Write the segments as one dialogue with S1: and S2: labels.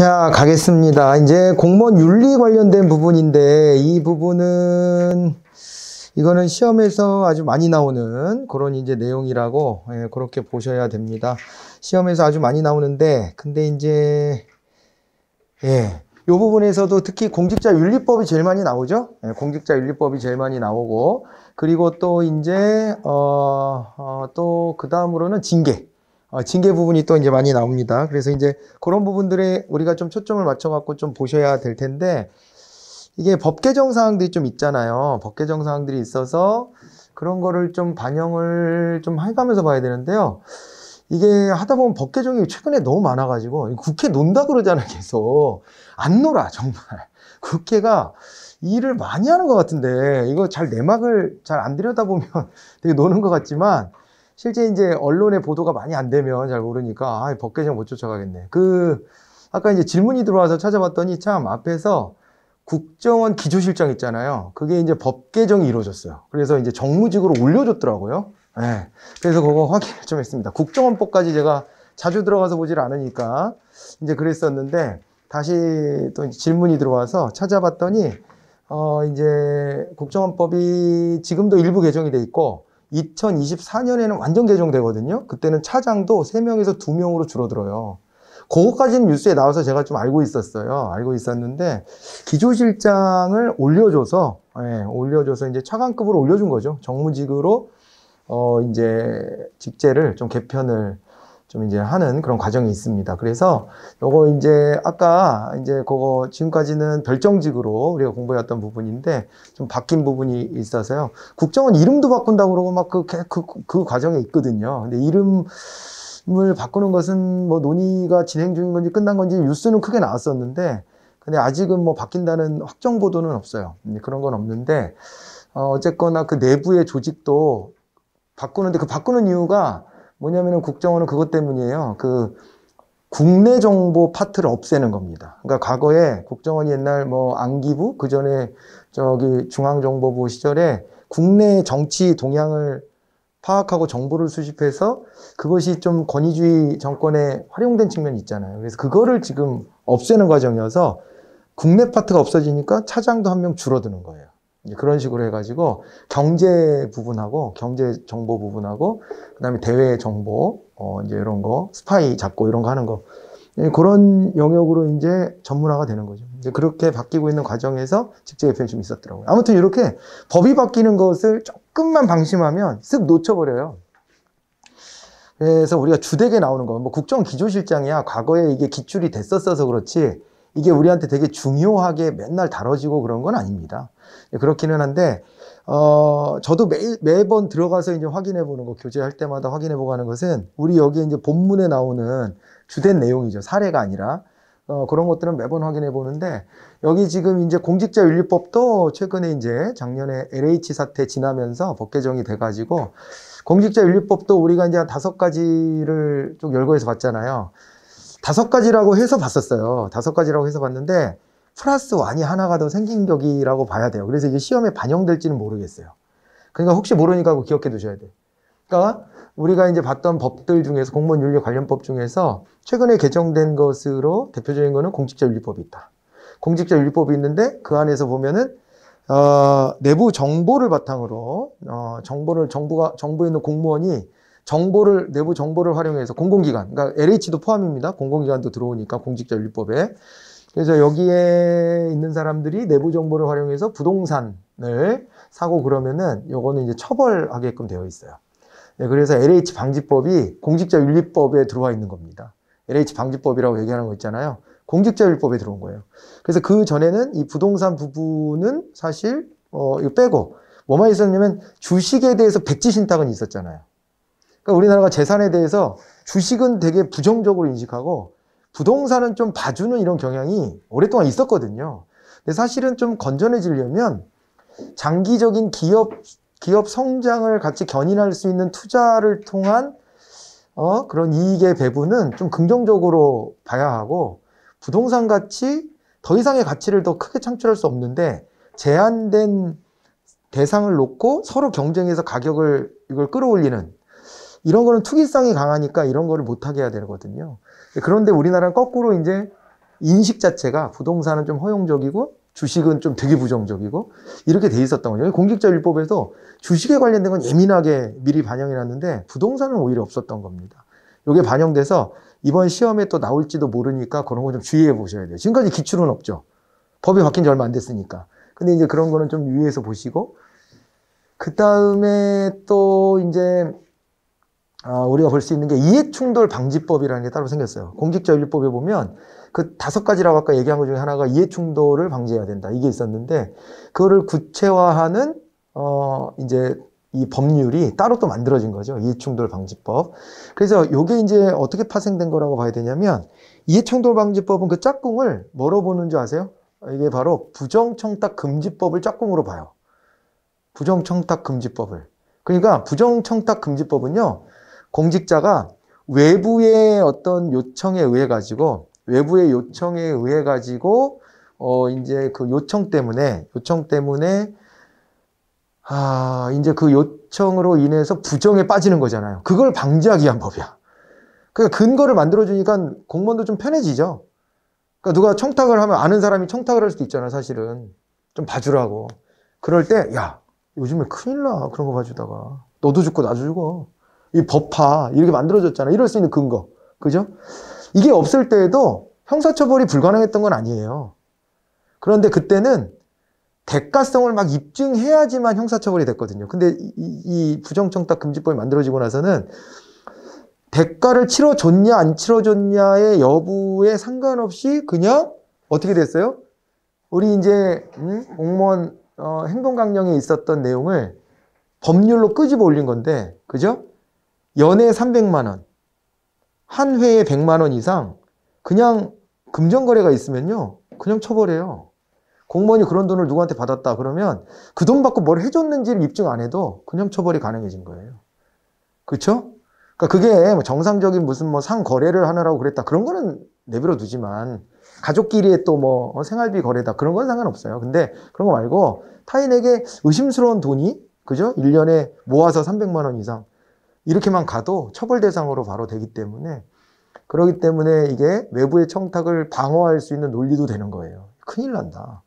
S1: 자, 가겠습니다. 이제 공무원 윤리 관련된 부분인데 이 부분은 이거는 시험에서 아주 많이 나오는 그런 이제 내용이라고 예, 그렇게 보셔야 됩니다. 시험에서 아주 많이 나오는데 근데 이제 예. 요 부분에서도 특히 공직자 윤리법이 제일 많이 나오죠. 예, 공직자 윤리법이 제일 많이 나오고 그리고 또 이제 어, 어, 또 그다음으로는 징계. 어, 징계 부분이 또 이제 많이 나옵니다. 그래서 이제 그런 부분들에 우리가 좀 초점을 맞춰갖고 좀 보셔야 될 텐데 이게 법 개정 사항들이 좀 있잖아요. 법 개정 사항들이 있어서 그런 거를 좀 반영을 좀 해가면서 봐야 되는데요. 이게 하다 보면 법 개정이 최근에 너무 많아가지고 국회 논다 그러잖아 계속 안 놀아 정말 국회가 일을 많이 하는 것 같은데 이거 잘 내막을 잘 안 들여다보면 되게 노는 것 같지만 실제 이제 언론의 보도가 많이 안 되면 잘 모르니까 아, 법개정 못 쫓아가겠네. 그 아까 이제 질문이 들어와서 찾아봤더니 참 앞에서 국정원 기조실장 있잖아요. 그게 이제 법 개정이 이루어졌어요. 그래서 이제 정무직으로 올려줬더라고요. 네. 그래서 그거 확인을 좀 했습니다. 국정원법까지 제가 자주 들어가서 보질 않으니까 이제 그랬었는데 다시 또 질문이 들어와서 찾아봤더니 어 이제 국정원법이 지금도 일부 개정이 돼 있고 2024년에는 완전 개정되거든요. 그때는 차장도 3명에서 2명으로 줄어들어요. 그거까지는 뉴스에 나와서 제가 좀 알고 있었어요. 알고 있었는데 기조실장을 올려줘서 예, 올려줘서 이제 차관급으로 올려준 거죠. 정무직으로 어 이제 직제를 좀 개편을 좀 이제 하는 그런 과정이 있습니다. 그래서 요거 이제 아까 이제 그거 지금까지는 별정직으로 우리가 공부해왔던 부분인데 좀 바뀐 부분이 있어서요. 국정원 이름도 바꾼다고 그러고 막그 그, 그, 그 과정에 있거든요. 근데 이름 을 바꾸는 것은 뭐 논의가 진행 중인 건지 끝난 건지 뉴스는 크게 나왔었는데 근데 아직은 뭐 바뀐다는 확정 보도는 없어요. 음, 그런 건 없는데 어, 어쨌거나 그 내부의 조직도 바꾸는데 그 바꾸는 이유가 뭐냐면은 국정원은 그것 때문이에요. 그 국내 정보 파트를 없애는 겁니다. 그러니까 과거에 국정원이 옛날 뭐 안기부 그 전에 저기 중앙정보부 시절에 국내 정치 동향을 파악하고 정보를 수집해서 그것이 좀 권위주의 정권에 활용된 측면이 있잖아요. 그래서 그거를 지금 없애는 과정이어서 국내 파트가 없어지니까 차장도 한 명 줄어드는 거예요. 그런 식으로 해가지고 경제 부분하고 경제 정보 부분하고 그다음에 대외 정보 어 이제 이런 거 스파이 잡고 이런 거 하는 거 예, 그런 영역으로 이제 전문화가 되는 거죠. 이제 그렇게 바뀌고 있는 과정에서 직제 개편이 좀 있었더라고요. 아무튼 이렇게 법이 바뀌는 것을 조금만 방심하면 쓱 놓쳐버려요. 그래서 우리가 주되게 나오는 거, 뭐 국정기조실장이야 과거에 이게 기출이 됐었어서 그렇지 이게 우리한테 되게 중요하게 맨날 다뤄지고 그런 건 아닙니다. 예, 그렇기는 한데, 어, 저도 매, 매번 들어가서 이제 확인해 보는 거, 교제할 때마다 확인해 보고 하는 것은 우리 여기 에 이제 본문에 나오는 주된 내용이죠. 사례가 아니라. 어, 그런 것들은 매번 확인해 보는데 여기 지금 이제 공직자 윤리법도 최근에 이제 작년에 LH 사태 지나면서 법 개정이 돼 가지고 공직자 윤리법도 우리가 이제 한 다섯 가지를 좀 열거해서 봤잖아요. 다섯 가지라고 해서 봤었어요. 다섯 가지라고 해서 봤는데 플러스 완이 하나가 더 생긴 격이라고 봐야 돼요. 그래서 이게 시험에 반영될지는 모르겠어요. 그러니까 혹시 모르니까 그 기억해 두셔야 돼요. 그러니까 우리가 이제 봤던 법들 중에서 공무원 윤리 관련법 중에서 최근에 개정된 것으로 대표적인 거는 공직자윤리법이 있다. 공직자윤리법이 있는데 그 안에서 보면은 어, 내부 정보를 바탕으로 어, 정보를 정부가 정부에 있는 공무원이 정보를 내부 정보를 활용해서 공공기관, 그러니까 LH도 포함입니다. 공공기관도 들어오니까 공직자윤리법에 그래서 여기에 있는 사람들이 내부 정보를 활용해서 부동산을 사고 그러면은 요거는 이제 처벌하게끔 되어 있어요. 네, 그래서 LH 방지법이 공직자윤리법에 들어와 있는 겁니다. LH 방지법이라고 얘기하는 거 있잖아요. 공직자윤리법에 들어온 거예요. 그래서 그 전에는 이 부동산 부분은 사실 어, 이거 빼고 뭐만 있었냐면 주식에 대해서 백지 신탁은 있었잖아요. 그러니까 우리나라가 재산에 대해서 주식은 되게 부정적으로 인식하고 부동산은 좀 봐주는 이런 경향이 오랫동안 있었거든요. 근데 사실은 좀 건전해지려면 장기적인 기업 기업 성장을 같이 견인할 수 있는 투자를 통한 어, 그런 이익의 배분은 좀 긍정적으로 봐야 하고 부동산 가치 더 이상의 가치를 더 크게 창출할 수 없는데 제한된 대상을 놓고 서로 경쟁해서 가격을 이걸 끌어올리는 이런 거는 투기성이 강하니까 이런 거를 못하게 해야 되거든요. 그런데 우리나라는 거꾸로 이제 인식 자체가 부동산은 좀 허용적이고 주식은 좀 되게 부정적이고 이렇게 돼 있었던 거죠. 공직자율법에서 주식에 관련된 건 예민하게 미리 반영해 놨는데 부동산은 오히려 없었던 겁니다. 이게 반영돼서 이번 시험에 또 나올지도 모르니까 그런 거 좀 주의해 보셔야 돼요. 지금까지 기출은 없죠. 법이 바뀐 지 얼마 안 됐으니까. 근데 이제 그런 거는 좀 유의해서 보시고 그 다음에 또 이제 어, 우리가 볼 수 있는 게 이해충돌 방지법이라는 게 따로 생겼어요. 공직자윤리법에 보면 그 다섯 가지라고 아까 얘기한 것 중에 하나가 이해충돌을 방지해야 된다. 이게 있었는데 그거를 구체화하는 어 이제 이 법률이 따로 또 만들어진 거죠. 이해충돌 방지법. 그래서 요게 이제 어떻게 파생된 거라고 봐야 되냐면 이해충돌 방지법은 그 짝꿍을 뭐로 보는 줄 아세요? 이게 바로 부정청탁 금지법을 짝꿍으로 봐요. 부정청탁 금지법을. 그러니까 부정청탁 금지법은요. 공직자가 외부의 어떤 요청에 의해 가지고 외부의 요청에 의해 가지고 어 이제 그 요청 때문에 요청 때문에 아 이제 그 요청으로 인해서 부정에 빠지는 거잖아요. 그걸 방지하기 위한 법이야. 그러니까 근거를 만들어 주니까 공무원도 좀 편해지죠. 그러니까 누가 청탁을 하면 아는 사람이 청탁을 할 수도 있잖아, 사실은. 좀 봐주라고. 그럴 때, 야, 요즘에 큰일 나. 그런 거 봐주다가. 너도 죽고 나도 죽어. 이 법화 이렇게 만들어졌잖아요. 이럴 수 있는 근거. 그죠? 이게 없을 때에도 형사처벌이 불가능했던 건 아니에요. 그런데 그때는 대가성을 막 입증해야지만 형사처벌이 됐거든요. 근데 이, 이 부정청탁 금지법이 만들어지고 나서는 대가를 치러줬냐 안 치러줬냐의 여부에 상관없이 그냥 어떻게 됐어요? 우리 이제 음? 공무원 어, 행동강령에 있었던 내용을 법률로 끄집어 올린 건데 그죠? 연에 300만 원, 한 회에 100만 원 이상 그냥 금전거래가 있으면요. 그냥 처벌해요. 공무원이 그런 돈을 누구한테 받았다 그러면 그 돈 받고 뭘 해줬는지를 입증 안 해도 그냥 처벌이 가능해진 거예요. 그렇죠? 그 그게 뭐 정상적인 무슨 뭐 상 거래를 하느라고 그랬다 그런 거는 내버려 두지만 가족끼리의 또 뭐 생활비 거래다 그런 건 상관없어요. 근데 그런 거 말고 타인에게 의심스러운 돈이 그죠? 1년에 모아서 300만 원 이상 이렇게만 가도 처벌 대상으로 바로 되기 때문에 그러기 때문에 이게 외부의 청탁을 방어할 수 있는 논리도 되는 거예요. 큰일 난다.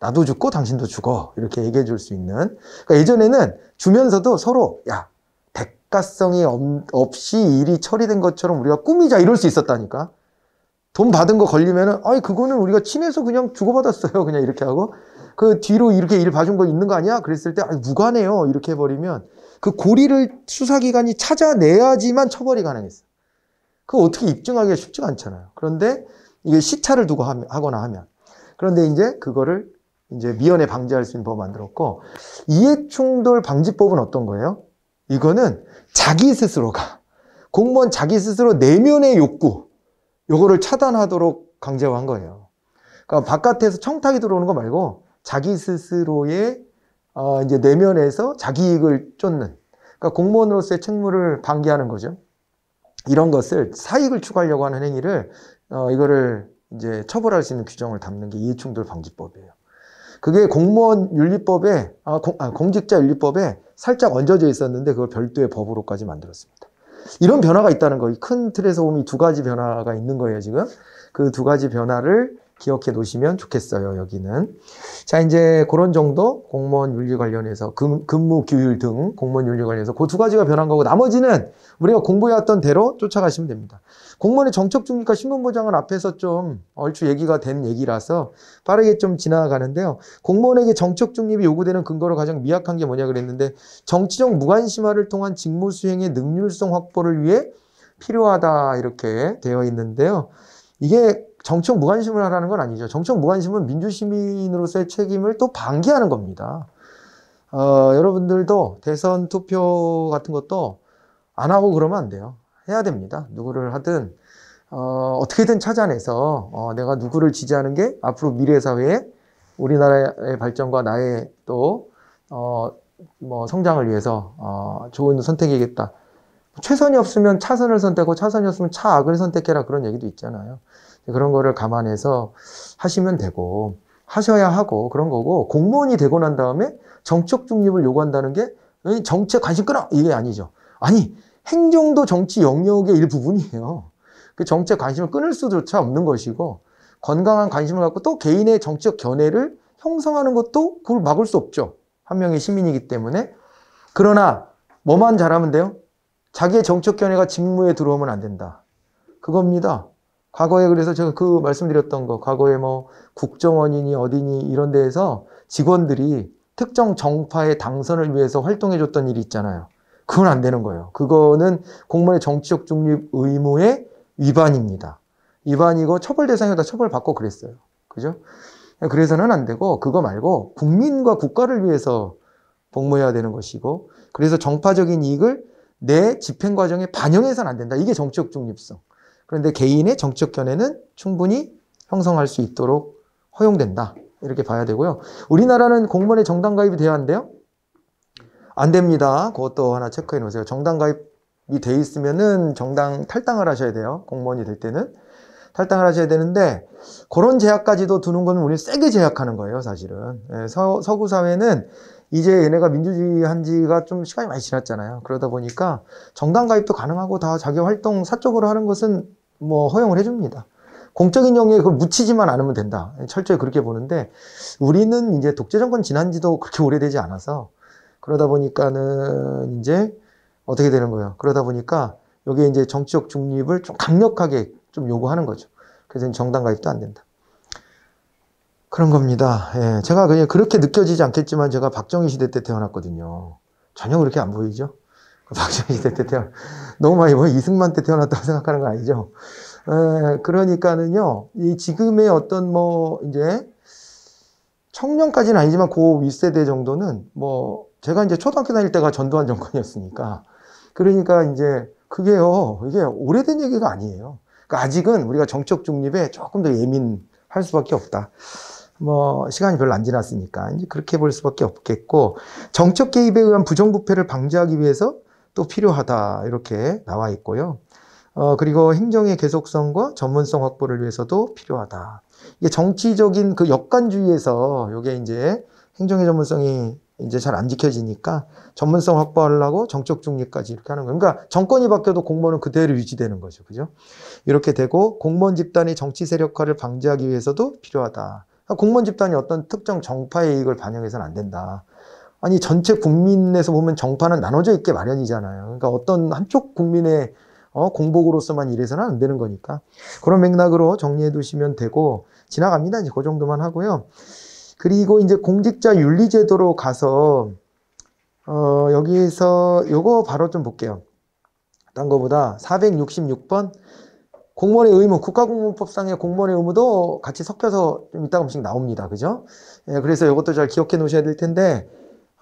S1: 나도 죽고 당신도 죽어. 이렇게 얘기해 줄 수 있는. 그러니까 예전에는 주면서도 서로, 야, 대가성이 없이 일이 처리된 것처럼 우리가 꾸미자 이럴 수 있었다니까. 돈 받은 거 걸리면은, 아이, 그거는 우리가 친해서 그냥 주고받았어요. 그냥 이렇게 하고. 그 뒤로 이렇게 일 봐준 거 있는 거 아니야? 그랬을 때, 아이 무관해요. 이렇게 해버리면 그 고리를 수사기관이 찾아내야지만 처벌이 가능했어 그거 어떻게 입증하기가 쉽지가 않잖아요. 그런데 이게 시차를 두고 하거나 하면. 그런데 이제 그거를 이제 미연에 방지할 수 있는 법을 만들었고, 이해충돌 방지법은 어떤 거예요? 이거는 자기 스스로가, 공무원 자기 스스로 내면의 욕구, 요거를 차단하도록 강제화한 거예요. 그러니까 바깥에서 청탁이 들어오는 거 말고, 자기 스스로의 어, 이제 내면에서 자기 이익을 쫓는 그러니까 공무원으로서의 책무를 방기하는 거죠. 이런 것을 사익을 추구하려고 하는 행위를 어, 이거를 이제 처벌할 수 있는 규정을 담는 게 이해충돌 방지법이에요. 그게 공무원 윤리법에 아, 공, 아, 공직자 윤리법에 살짝 얹어져 있었는데 그걸 별도의 법으로까지 만들었습니다. 이런 변화가 있다는 거큰 틀에서 보면 두 가지 변화가 있는 거예요, 지금. 그 두 가지 변화를 기억해 놓으시면 좋겠어요, 여기는. 자, 이제 그런 정도 공무원 윤리 관련해서 금, 근무 규율 등 공무원 윤리 관련해서 그 두 가지가 변한 거고 나머지는 우리가 공부해왔던 대로 쫓아가시면 됩니다. 공무원의 정책 중립과 신분 보장을 앞에서 좀 얼추 얘기가 된 얘기라서 빠르게 좀 지나가는데요. 공무원에게 정책 중립이 요구되는 근거로 가장 미약한 게 뭐냐 그랬는데 정치적 무관심화를 통한 직무 수행의 능률성 확보를 위해 필요하다 이렇게 되어 있는데요. 이게 정청 무관심을 하라는 건 아니죠. 정청 무관심은 민주시민으로서의 책임을 또 방기하는 겁니다. 어, 여러분들도 대선 투표 같은 것도 안 하고 그러면 안 돼요. 해야 됩니다. 누구를 하든, 어, 어떻게든 찾아내서, 어, 내가 누구를 지지하는 게 앞으로 미래 사회에 우리나라의 발전과 나의 또, 어, 뭐 성장을 위해서, 어, 좋은 선택이겠다. 최선이 없으면 차선을 선택하고 차선이 없으면 차악을 선택해라 그런 얘기도 있잖아요. 그런 거를 감안해서 하시면 되고 하셔야 하고 그런 거고 공무원이 되고 난 다음에 정책 중립을 요구한다는 게 정책 관심 끊어 이게 아니죠. 아니 행정도 정치 영역의 일부분이에요. 그 정책 관심을 끊을 수조차 없는 것이고 건강한 관심을 갖고 또 개인의 정치적 견해를 형성하는 것도 그걸 막을 수 없죠. 한 명의 시민이기 때문에 그러나 뭐만 잘하면 돼요? 자기의 정책 견해가 직무에 들어오면 안 된다. 그겁니다. 과거에 그래서 제가 그 말씀드렸던 거, 과거에 뭐 국정원이니 어디니 이런 데에서 직원들이 특정 정파의 당선을 위해서 활동해 줬던 일이 있잖아요. 그건 안 되는 거예요. 그거는 공무원의 정치적 중립 의무의 위반입니다. 위반이고 처벌 대상이다 처벌받고 그랬어요. 그죠? 그래서는 안 되고 그거 말고 국민과 국가를 위해서 복무해야 되는 것이고 그래서 정파적인 이익을 내 집행 과정에 반영해서는 안 된다. 이게 정치적 중립성. 그런데 개인의 정치적 견해는 충분히 형성할 수 있도록 허용된다. 이렇게 봐야 되고요. 우리나라는 공무원의 정당 가입이 돼야 한대요? 안 됩니다. 그것도 하나 체크해 놓으세요. 정당 가입이 돼 있으면은 정당 탈당을 하셔야 돼요. 공무원이 될 때는. 탈당을 하셔야 되는데 그런 제약까지도 두는 건 우리 세게 제약하는 거예요 사실은 예, 서, 서구 사회는 이제 얘네가 민주주의 한 지가 좀 시간이 많이 지났잖아요 그러다 보니까 정당 가입도 가능하고 다 자기 활동 사적으로 하는 것은 뭐 허용을 해줍니다. 공적인 영역에 그걸 묻히지만 않으면 된다. 철저히 그렇게 보는데 우리는 이제 독재 정권 지난 지도 그렇게 오래되지 않아서 그러다 보니까는 이제 어떻게 되는 거예요. 그러다 보니까 여기에 이제 정치적 중립을 좀 강력하게 좀 요구하는 거죠. 그래서 정당 가입도 안 된다. 그런 겁니다. 예, 제가 그냥 그렇게 느껴지지 않겠지만 제가 박정희 시대 때 태어났거든요. 전혀 그렇게 안 보이죠? 박정희 시대 때 태어 너무 많이 뭐 이승만 때 태어났다고 생각하는 거 아니죠? 에, 그러니까는요, 이 지금의 어떤 뭐 이제 청년까지는 아니지만 고 윗세대 정도는 뭐 제가 이제 초등학교 다닐 때가 전두환 정권이었으니까 그러니까 이제 그게요 이게 오래된 얘기가 아니에요. 그러니까 아직은 우리가 정적 중립에 조금 더 예민할 수밖에 없다. 뭐 시간이 별로 안 지났으니까 이제 그렇게 볼 수밖에 없겠고 정적 개입에 의한 부정부패를 방지하기 위해서 또 필요하다 이렇게 나와 있고요. 어, 그리고 행정의 계속성과 전문성 확보를 위해서도 필요하다. 이게 정치적인 그 역관주의에서 이게 이제 행정의 전문성이 이제 잘 안 지켜지니까 전문성 확보하려고 정적 중립까지 이렇게 하는 거예요. 그러니까 정권이 바뀌어도 공무원은 그대로 유지되는 거죠. 그죠? 이렇게 되고 공무원 집단의 정치 세력화를 방지하기 위해서도 필요하다. 그러니까 공무원 집단이 어떤 특정 정파의 이익을 반영해서는 안 된다. 아니 전체 국민에서 보면 정파는 나눠져 있게 마련이잖아요. 그러니까 어떤 한쪽 국민의 어, 공복으로서만 이래서는안 되는 거니까 그런 맥락으로 정리해 두시면 되고 지나갑니다. 이제 그 정도만 하고요. 그리고 이제 공직자 윤리제도로 가서 어, 여기서 요거 바로 좀 볼게요. 딴 거보다 466번 공무원의 의무, 국가공무원법상의 공무원의 의무도 같이 섞여서 좀 이따 음씩 나옵니다. 그죠? 예, 그래서 이것도 잘 기억해 놓으셔야 될 텐데,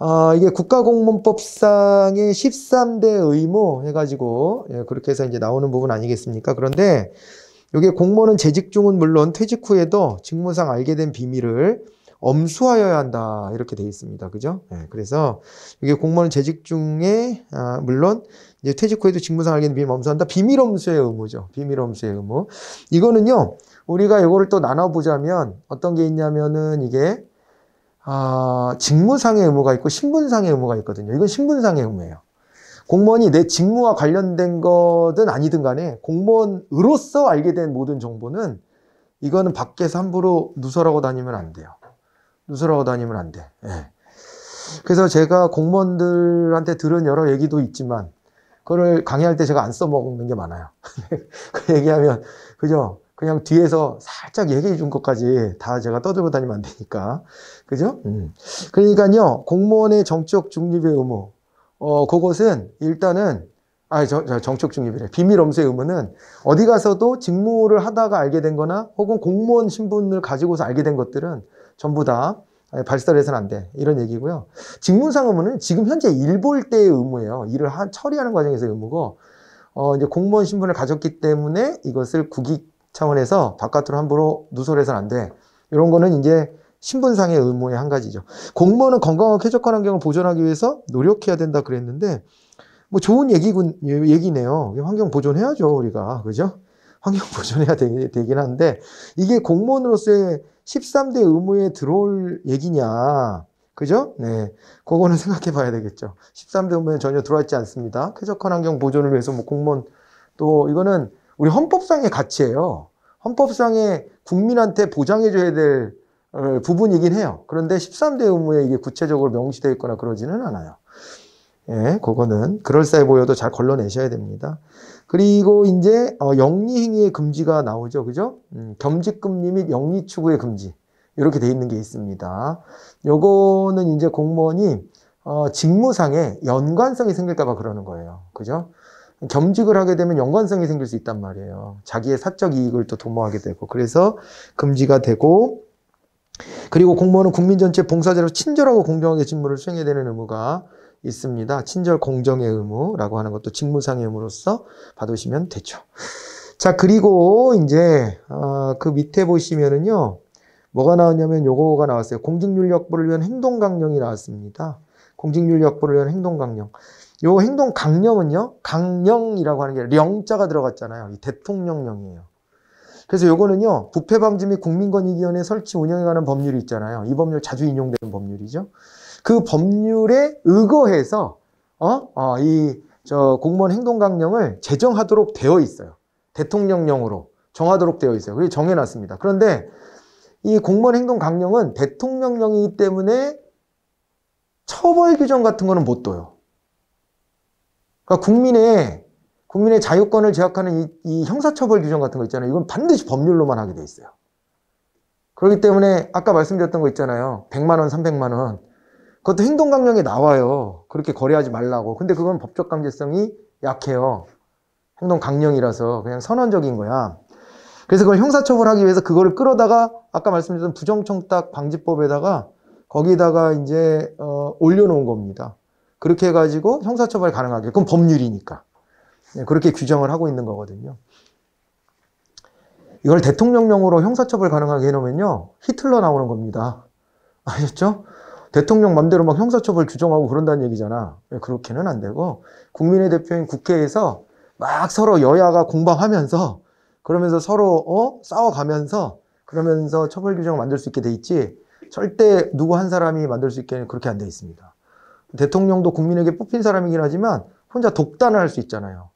S1: 아, 이게 국가공무원법상의 13대 의무 해가지고, 예, 그렇게 해서 이제 나오는 부분 아니겠습니까? 그런데, 이게 공무원은 재직 중은 물론 퇴직 후에도 직무상 알게 된 비밀을 엄수하여야 한다. 이렇게 돼 있습니다. 그죠? 예, 그래서, 이게 공무원은 재직 중에, 아, 물론, 이제 퇴직 후에도 직무상 알게 된비밀 엄수한다. 비밀 엄수의 의무죠. 비밀 엄수의 의무. 이거는요, 우리가 이거를 또 나눠보자면, 어떤 게 있냐면은, 이게, 아, 직무상의 의무가 있고 신분상의 의무가 있거든요. 이건 신분상의 의무예요. 공무원이 내 직무와 관련된 거든 아니든 간에 공무원으로서 알게 된 모든 정보는 이거는 밖에서 함부로 누설하고 다니면 안 돼요. 누설하고 다니면 안 돼. 예. 그래서 제가 공무원들한테 들은 여러 얘기도 있지만 그걸 강의할 때 제가 안 써먹는 게 많아요. 그 얘기하면 그죠? 그냥 뒤에서 살짝 얘기해 준 것까지 다 제가 떠들고 다니면 안 되니까. 그죠? 음. 그러니까요, 공무원의 정적 중립의 의무. 어, 그것은 일단은, 아, 저, 저 정적 중립이래. 비밀 엄수의 의무는 어디 가서도 직무를 하다가 알게 된 거나 혹은 공무원 신분을 가지고서 알게 된 것들은 전부 다발설 예, 해서는 안 돼. 이런 얘기고요. 직무상 의무는 지금 현재 일 볼 때의 의무예요. 일을 한, 처리하는 과정에서 의무고, 어, 이제 공무원 신분을 가졌기 때문에 이것을 국익 차원에서 바깥으로 함부로 누설해서는 안 돼. 이런 거는 이제 신분상의 의무의 한 가지죠. 공무원은 건강하고 쾌적한 환경을 보존하기 위해서 노력해야 된다 그랬는데 뭐 좋은 얘기군 얘기네요. 환경 보존해야죠 우리가 그죠? 환경 보존해야 되, 되긴 한데 이게 공무원으로서의 13대 의무에 들어올 얘기냐? 그죠? 네. 그거는 생각해 봐야 되겠죠. 13대 의무에 전혀 들어왔지 않습니다. 쾌적한 환경 보존을 위해서 뭐 공무원 또 이거는 우리 헌법상의 가치예요. 헌법상에 국민한테 보장해줘야 될 어, 부분이긴 해요. 그런데 13대 의무에 이게 구체적으로 명시되어 있거나 그러지는 않아요. 예, 그거는 그럴싸해 보여도 잘 걸러내셔야 됩니다. 그리고 이제 어, 영리행위의 금지가 나오죠. 그죠? 음, 겸직금리 및 영리추구의 금지. 이렇게 돼 있는 게 있습니다. 요거는 이제 공무원이 어, 직무상의 연관성이 생길까봐 그러는 거예요. 그죠? 겸직을 하게 되면 연관성이 생길 수 있단 말이에요. 자기의 사적 이익을 또 도모하게 되고 그래서 금지가 되고 그리고 공무원은 국민 전체 봉사자로 친절하고 공정하게 직무를 수행해야 되는 의무가 있습니다. 친절 공정의 의무라고 하는 것도 직무상의 의무로서 받으시면 되죠. 자 그리고 이제 어, 그 밑에 보시면은요 뭐가 나왔냐면 요거가 나왔어요. 공직률 확보를 위한 행동 강령이 나왔습니다. 공직률 확보를 위한 행동 강령. 요 행동 강령은요, 강령이라고 하는 게 령자가 들어갔잖아요. 이 대통령령이에요. 그래서 요거는요, 부패방지 및 국민권익위원회 설치 운영에 관한 법률이 있잖아요. 이 법률 자주 인용되는 법률이죠. 그 법률에 의거해서, 어, 어, 이, 저, 공무원 행동강령을 제정하도록 되어 있어요. 대통령령으로 정하도록 되어 있어요. 그게 정해놨습니다. 그런데 이 공무원 행동강령은 대통령령이기 때문에 처벌 규정 같은 거는 못 둬요. 그러니까 국민의 국민의 자유권을 제약하는 이, 이 형사처벌 규정 같은 거 있잖아요. 이건 반드시 법률로만 하게 돼 있어요. 그렇기 때문에 아까 말씀드렸던 거 있잖아요. 100만 원, 300만 원. 그것도 행동 강령에 나와요. 그렇게 거래하지 말라고. 근데 그건 법적 강제성이 약해요. 행동 강령이라서 그냥 선언적인 거야. 그래서 그걸 형사처벌하기 위해서 그거를 끌어다가 아까 말씀드렸던 부정청탁 방지법에다가 거기다가 이제 어, 올려놓은 겁니다. 그렇게 해가지고 형사처벌 가능하게. 그럼 법률이니까. 네, 그렇게 규정을 하고 있는 거거든요. 이걸 대통령령으로 형사처벌 가능하게 해놓으면요. 히틀러 나오는 겁니다. 아셨죠? 대통령 맘대로 막 형사처벌 규정하고 그런다는 얘기잖아. 네, 그렇게는 안 되고, 국민의 대표인 국회에서 막 서로 여야가 공방하면서, 그러면서 서로, 어? 싸워가면서, 그러면서 처벌 규정을 만들 수 있게 돼 있지, 절대 누구 한 사람이 만들 수 있게 는 그렇게 안 돼 있습니다. 대통령도 국민에게 뽑힌 사람이긴 하지만 혼자 독단을 할 수 있잖아요.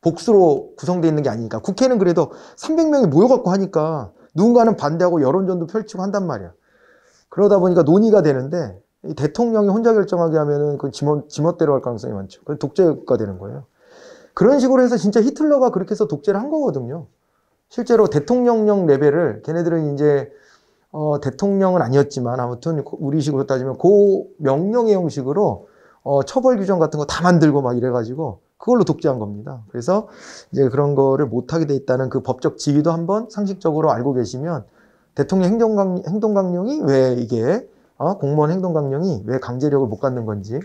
S1: 복수로 구성되어 있는 게 아니니까. 국회는 그래도 300명이 모여갖고 하니까 누군가는 반대하고 여론전도 펼치고 한단 말이야. 그러다 보니까 논의가 되는데 대통령이 혼자 결정하게 하면은 그 지멋, 지멋대로 할 가능성이 많죠. 그 독재가 되는 거예요. 그런 식으로 해서 진짜 히틀러가 그렇게 해서 독재를 한 거거든요. 실제로 대통령령 레벨을 걔네들은 이제 어, 대통령은 아니었지만 아무튼 우리식으로 따지면 고 명령의 형식으로 어, 처벌 규정 같은 거 다 만들고 막 이래가지고 그걸로 독재한 겁니다. 그래서 이제 그런 거를 못하게 돼 있다는 그 법적 지위도 한번 상식적으로 알고 계시면 대통령 행동강, 행동강령이 왜 이게 어, 공무원 행동강령이 왜 강제력을 못 갖는 건지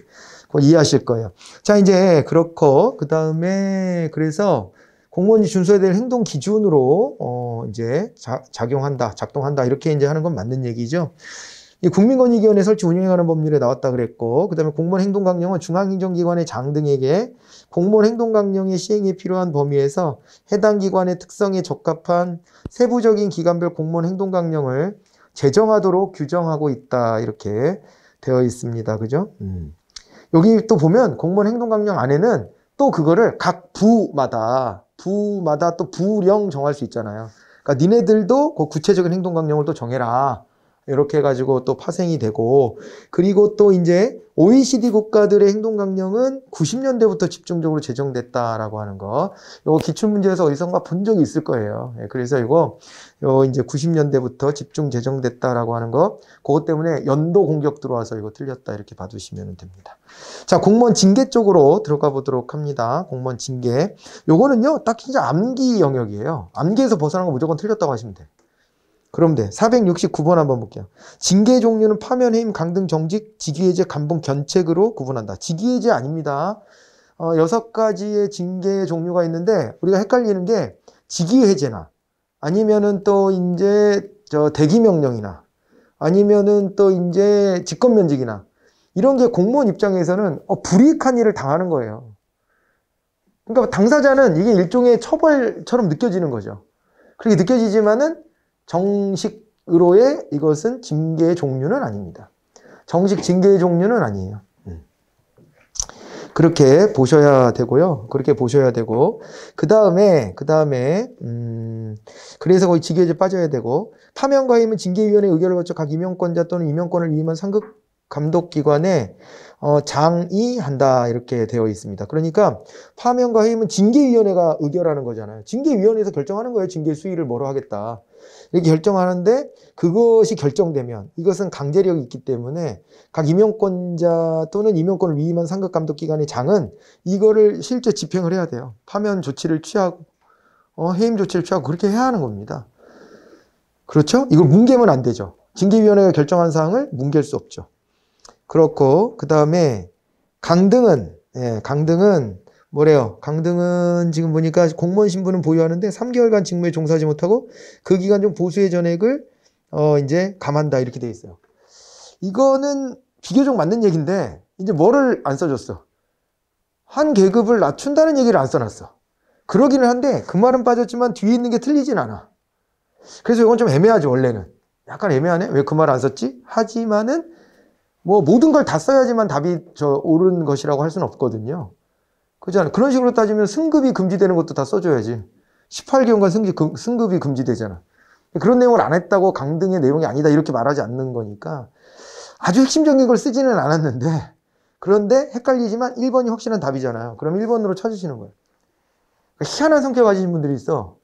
S1: 그거 이해하실 거예요. 자 이제 그렇고 그 다음에 그래서 공무원이 준수해야 될 행동 기준으로 어 이제 자, 작용한다, 작동한다 이렇게 이제 하는 건 맞는 얘기죠. 이 국민권익위원회 설치 운영에 관한 법률에 나왔다 그랬고 그다음에 공무원 행동 강령은 중앙행정기관의 장 등에게 공무원 행동 강령의 시행에 필요한 범위에서 해당 기관의 특성에 적합한 세부적인 기관별 공무원 행동 강령을 제정하도록 규정하고 있다 이렇게 되어 있습니다. 그죠? 음. 여기 또 보면 공무원 행동 강령 안에는 또 그거를 각 부마다 부마다 또 부령 정할 수 있잖아요. 그러니까 니네들도 그 구체적인 행동 강령을 또 정해라. 이렇게 해가지고 또 파생이 되고 그리고 또 이제 OECD 국가들의 행동 강령은 90년대부터 집중적으로 제정됐다라고 하는 거. 이거 기출 문제에서 어디선가 본 적이 있을 거예요. 예, 그래서 이거 요 이제 90년대부터 집중 재정됐다라고 하는 거 그것 때문에 연도 공격 들어와서 이거 틀렸다 이렇게 봐두시면 됩니다. 자 공무원 징계 쪽으로 들어가 보도록 합니다. 공무원 징계 요거는요 딱 진짜 암기 영역이에요. 암기에서 벗어난 거 무조건 틀렸다고 하시면 돼. 그럼 돼. 469번 한번 볼게요. 징계 종류는 파면, 해임, 강등, 정직, 직위해제, 감봉, 견책으로 구분한다. 직위해제 아닙니다. 어, 여섯 가지의 징계 종류가 있는데 우리가 헷갈리는 게 직위해제나 아니면은 또 이제 저 대기 명령이나 아니면은 또 이제 직권 면직이나 이런 게 공무원 입장에서는 어, 불이익한 일을 당하는 거예요. 그러니까 당사자는 이게 일종의 처벌처럼 느껴지는 거죠. 그렇게 느껴지지만은 정식으로의 이것은 징계의 종류는 아닙니다. 정식 징계의 종류는 아니에요. 그렇게 보셔야 되고요. 그렇게 보셔야 되고 그 다음에 그 다음에 음 그래서 거의 직위에 빠져야 되고 파면과 임은 징계위원회 의결을 거쳐 각 임용권자 또는 임용권을 위임한 상급 감독기관에 어, 장이 한다 이렇게 되어 있습니다. 그러니까 파면과 해임은 징계위원회가 의결하는 거잖아요. 징계위원회에서 결정하는 거예요. 징계 수위를 뭐로 하겠다. 이렇게 결정하는데 그것이 결정되면 이것은 강제력이 있기 때문에 각 임용권자 또는 임용권을 위임한 상급감독기관의 장은 이거를 실제 집행을 해야 돼요. 파면 조치를 취하고 어, 해임 조치를 취하고 그렇게 해야 하는 겁니다. 그렇죠? 이걸 뭉개면 안 되죠. 징계위원회가 결정한 사항을 뭉갤 수 없죠. 그렇고 그 다음에 강등은 예, 강등은 뭐래요? 강등은 지금 보니까 공무원 신분은 보유하는데 3개월간 직무에 종사하지 못하고 그 기간 중 보수의 전액을 어 이제 감한다 이렇게 돼 있어요. 이거는 비교적 맞는 얘기인데 이제 뭐를 안 써줬어? 한 계급을 낮춘다는 얘기를 안 써놨어. 그러기는 한데 그 말은 빠졌지만 뒤에 있는 게 틀리진 않아. 그래서 이건 좀 애매하지 원래는. 약간 애매하네. 왜 그 말 안 썼지? 하지만은 뭐 모든 걸 다 써야지만 답이 저 옳은 것이라고 할 수는 없거든요. 그지 렇 않아? 그런 식으로 따지면 승급이 금지되는 것도 다 써줘야지. 18개월간 승급, 승급이 금지되잖아. 그런 내용을 안 했다고 강등의 내용이 아니다 이렇게 말하지 않는 거니까 아주 핵심적인 걸 쓰지는 않았는데 그런데 헷갈리지만 1번이 확실한 답이잖아요. 그럼 1번으로 쳐주시는 거예요. 그러니까 희한한 성격 가지신 분들이 있어.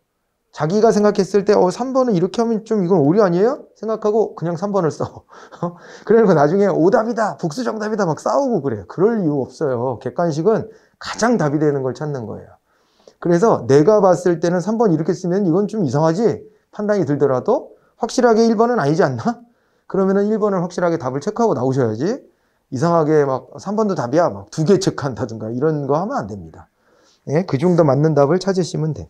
S1: 자기가 생각했을 때, 어, 3번은 이렇게 하면 좀 이건 오류 아니에요? 생각하고 그냥 3번을 써. 그래놓고 나중에 오답이다, 복수 정답이다 막 싸우고 그래요. 그럴 이유 없어요. 객관식은 가장 답이 되는 걸 찾는 거예요. 그래서 내가 봤을 때는 3번 이렇게 쓰면 이건 좀 이상하지? 판단이 들더라도 확실하게 1번은 아니지 않나? 그러면은 1번을 확실하게 답을 체크하고 나오셔야지 이상하게 막 3번도 답이야 막 두 개 체크한다든가 이런 거 하면 안 됩니다. 예, 그 정도 맞는 답을 찾으시면 돼.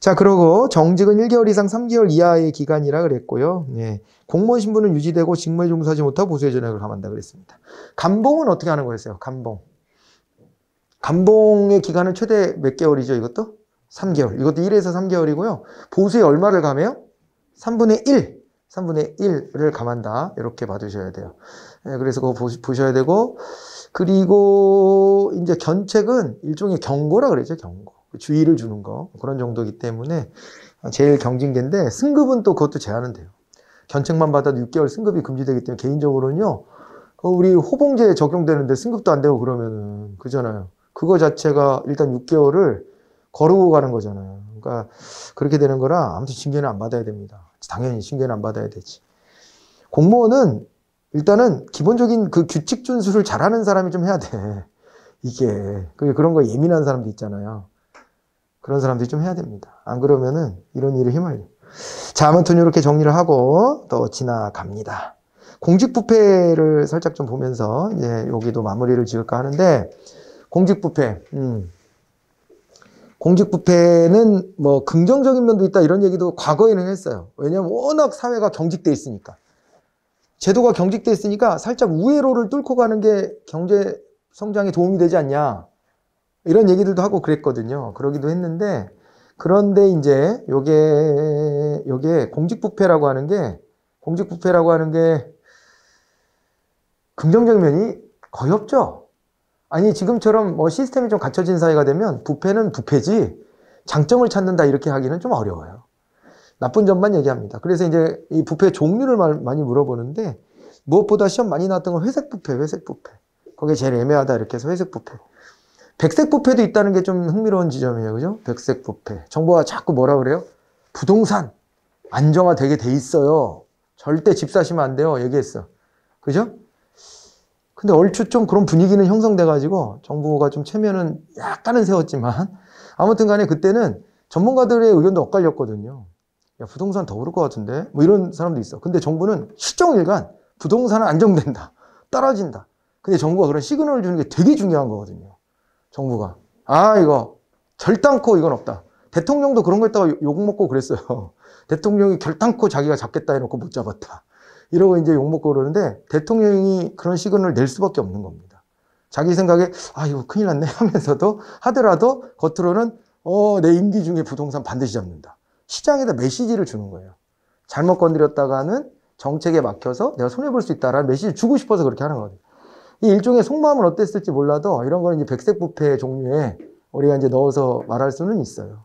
S1: 자, 그러고 정직은 1개월 이상 3개월 이하의 기간이라 그랬고요. 예. 공무원 신분은 유지되고 직무에 종사하지 못하고 보수의 전액을 감한다 그랬습니다. 감봉은 어떻게 하는 거였어요? 감봉. 감봉의 기간은 최대 몇 개월이죠, 이것도? 3개월. 이것도 1에서 3개월이고요. 보수에 얼마를 감해요? 3분의 1. 3분의 1을 감한다. 이렇게 봐주셔야 돼요. 예, 그래서 그거 보셔야 되고, 그리고 이제 견책은 일종의 경고라 그러죠, 경고. 그 주의를 주는 거. 그런 정도이기 때문에 제일 경징계인데, 승급은 또 그것도 제한은 돼요. 견책만 받아도 6개월 승급이 금지되기 때문에 개인적으로는요, 그 우리 호봉제 에 적용되는데 승급도 안 되고 그러면은, 그잖아요. 그거 자체가 일단 6개월을 거르고 가는 거잖아요. 그러니까 그렇게 되는 거라 아무튼 징계는 안 받아야 됩니다. 당연히 징계는 안 받아야 되지. 공무원은 일단은 기본적인 그 규칙 준수를 잘하는 사람이 좀 해야 돼. 이게 그 그런 거 예민한 사람도 있잖아요. 그런 사람들이 좀 해야 됩니다. 안 그러면은 이런 일을 휘말려. 자, 아무튼 이렇게 정리를 하고 또 지나갑니다. 공직 부패를 살짝 좀 보면서 이제 여기도 마무리를 지을까 하는데 공직부패. 음. 공직부패는 뭐 긍정적인 면도 있다 이런 얘기도 과거에는 했어요. 왜냐하면 워낙 사회가 경직돼 있으니까. 제도가 경직돼 있으니까 살짝 우회로를 뚫고 가는 게 경제 성장에 도움이 되지 않냐. 이런 얘기들도 하고 그랬거든요. 그러기도 했는데, 그런데 이제 요게, 요게 공직부패라고 하는 게, 공직부패라고 하는 게 긍정적 면이 거의 없죠. 아니 지금처럼 뭐 시스템이 좀 갖춰진 사회가 되면 부패는 부패지 장점을 찾는다 이렇게 하기는 좀 어려워요. 나쁜 점만 얘기합니다. 그래서 이제 이 부패 종류를 많이 물어보는데 무엇보다 시험 많이 나왔던 건 회색 부패, 회색 부패. 거기 제일 애매하다 이렇게 해서 회색 부패. 백색 부패도 있다는 게 좀 흥미로운 지점이에요. 그죠? 백색 부패. 정부가 자꾸 뭐라 그래요? 부동산 안정화 되게 돼 있어요. 절대 집 사시면 안 돼요. 얘기했어. 그죠? 근데 얼추 좀 그런 분위기는 형성돼가지고 정부가 좀 체면은 약간은 세웠지만 아무튼 간에 그때는 전문가들의 의견도 엇갈렸거든요. 야, 부동산 더 오를 것 같은데? 뭐 이런 사람도 있어. 근데 정부는 실정일간 부동산은 안정된다. 떨어진다. 근데 정부가 그런 시그널을 주는 게 되게 중요한 거거든요. 정부가. 아, 이거 절단코 이건 없다. 대통령도 그런 거 했다가 욕먹고 그랬어요. 대통령이 결단코 자기가 잡겠다 해놓고 못 잡았다. 이러고 이제 욕먹고 그러는데 대통령이 그런 시그널을 낼 수밖에 없는 겁니다. 자기 생각에 아 이거 큰일 났네 하면서도 하더라도 겉으로는 어내 임기 중에 부동산 반드시 잡는다. 시장에다 메시지를 주는 거예요. 잘못 건드렸다가는 정책에 막혀서 내가 손해볼 수 있다라는 메시지를 주고 싶어서 그렇게 하는 거거든요. 이 일종의 속마음은 어땠을지 몰라도 이런 거는 이제 백색 부패 종류에 우리가 이제 넣어서 말할 수는 있어요.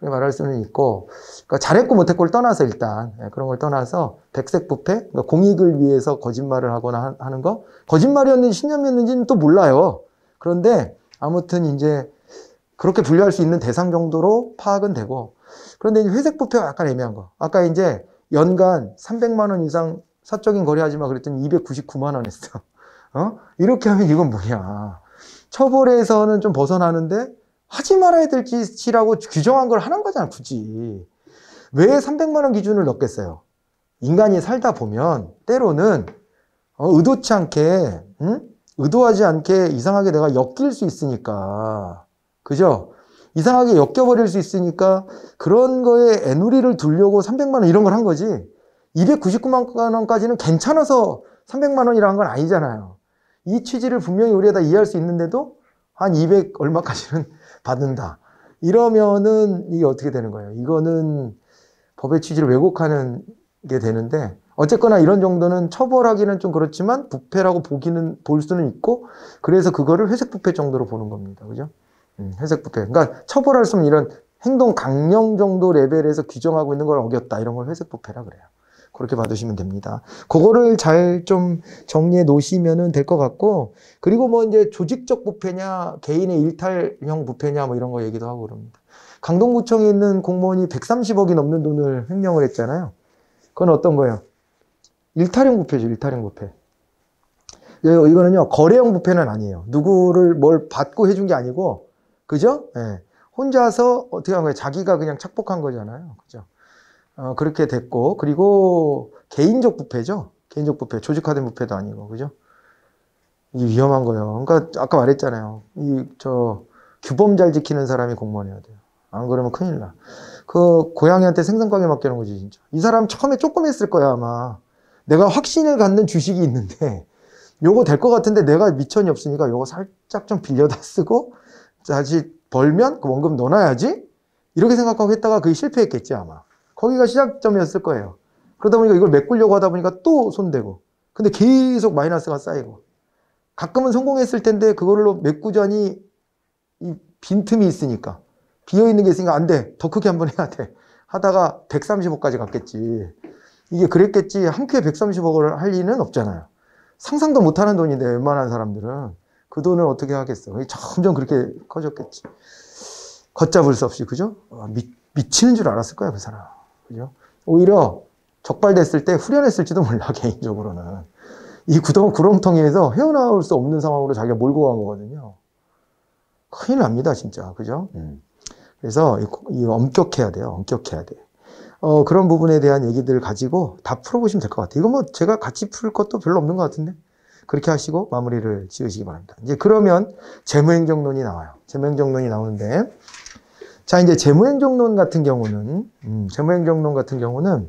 S1: 그렇게 말할 수는 있고 그러니까 잘했고 못했고를 떠나서 일단 예, 그런 걸 떠나서 백색 부패 그러니까 공익을 위해서 거짓말을 하거나 하는 거 거짓말이었는지 신념이었는지는 또 몰라요 그런데 아무튼 이제 그렇게 분류할 수 있는 대상 정도로 파악은 되고 그런데 이제 회색 부패가 약간 애매한 거 아까 이제 연간 300만 원 이상 사적인 거래하지 마 그랬더니 299만 원 했어 어? 이렇게 하면 이건 뭐냐 처벌에서는 좀 벗어나는데 하지 말아야 될 짓이라고 규정한 걸 하는 거잖아, 굳이. 왜 300만 원 기준을 넣겠어요? 인간이 살다 보면 때로는 어, 의도치 않게, 응? 의도하지 않게 이상하게 내가 엮일 수 있으니까. 그죠? 이상하게 엮여버릴 수 있으니까 그런 거에 애누리를 두려고 300만 원 이런 걸 한 거지. 299만 원까지는 괜찮아서 300만 원이라 는건 아니잖아요. 이 취지를 분명히 우리에다 이해할 수 있는데도 한 200 얼마까지는 받는다. 이러면은 이게 어떻게 되는 거예요? 이거는 법의 취지를 왜곡하는 게 되는데 어쨌거나 이런 정도는 처벌하기는 좀 그렇지만 부패라고 보기는 볼 수는 있고 그래서 그거를 회색 부패 정도로 보는 겁니다. 그죠? 음, 회색 부패. 그러니까 처벌할 수 없는 이런 행동 강령 정도 레벨에서 규정하고 있는 걸 어겼다 이런 걸 회색 부패라 그래요. 그렇게 받으시면 됩니다. 그거를 잘 좀 정리해 놓으시면 될 것 같고, 그리고 뭐 이제 조직적 부패냐, 개인의 일탈형 부패냐, 뭐 이런 거 얘기도 하고 그럽니다. 강동구청에 있는 공무원이 130억이 넘는 돈을 횡령을 했잖아요. 그건 어떤 거예요? 일탈형 부패죠, 일탈형 부패. 예, 이거는요, 거래형 부패는 아니에요. 누구를 뭘 받고 해준 게 아니고, 그죠? 예. 혼자서 어떻게 한 거예요? 자기가 그냥 착복한 거잖아요. 그죠? 어, 그렇게 됐고 그리고 개인적 부패죠. 개인적 부패, 조직화된 부패도 아니고 그죠? 이게 위험한 거예요. 그러니까 아까 말했잖아요. 이 저 규범 잘 지키는 사람이 공무원이어야 돼요. 안 그러면 큰일 나. 그 고양이한테 생선가게 맡기는 거지 진짜. 이 사람 처음에 조금 했을 거야 아마. 내가 확신을 갖는 주식이 있는데 요거 될 것 같은데 내가 미천이 없으니까 요거 살짝 좀 빌려다 쓰고 다시 벌면 그 원금 넣어놔야지 이렇게 생각하고 했다가 그게 실패했겠지 아마 거기가 시작점이었을 거예요. 그러다 보니까 이걸 메꾸려고 하다 보니까 또 손대고 근데 계속 마이너스가 쌓이고 가끔은 성공했을 텐데 그걸로 메꾸자니 빈틈이 있으니까 비어있는 게 있으니까 안 돼. 더 크게 한번 해야 돼. 하다가 135까지 갔겠지. 이게 그랬겠지. 한큐 130억을 할 리는 없잖아요. 상상도 못하는 돈인데 웬만한 사람들은 그 돈을 어떻게 하겠어. 점점 그렇게 커졌겠지. 걷잡을 수 없이 그죠? 아, 미, 미치는 줄 알았을 거야 그 사람. 그죠? 오히려 적발됐을 때 후련했을지도 몰라, 개인적으로는. 이 구덩, 구렁텅이에서 헤어나올 수 없는 상황으로 자기가 몰고 간 거거든요. 큰일 납니다, 진짜. 그죠? 음. 그래서 이, 이, 엄격해야 돼요. 엄격해야 돼. 어, 그런 부분에 대한 얘기들을 가지고 다 풀어보시면 될 것 같아요. 이거 뭐 제가 같이 풀 것도 별로 없는 것 같은데. 그렇게 하시고 마무리를 지으시기 바랍니다. 이제 그러면 재무행정론이 나와요. 재무행정론이 나오는데, 자, 이제 재무행정론 같은 경우는, 음, 재무행정론 같은 경우는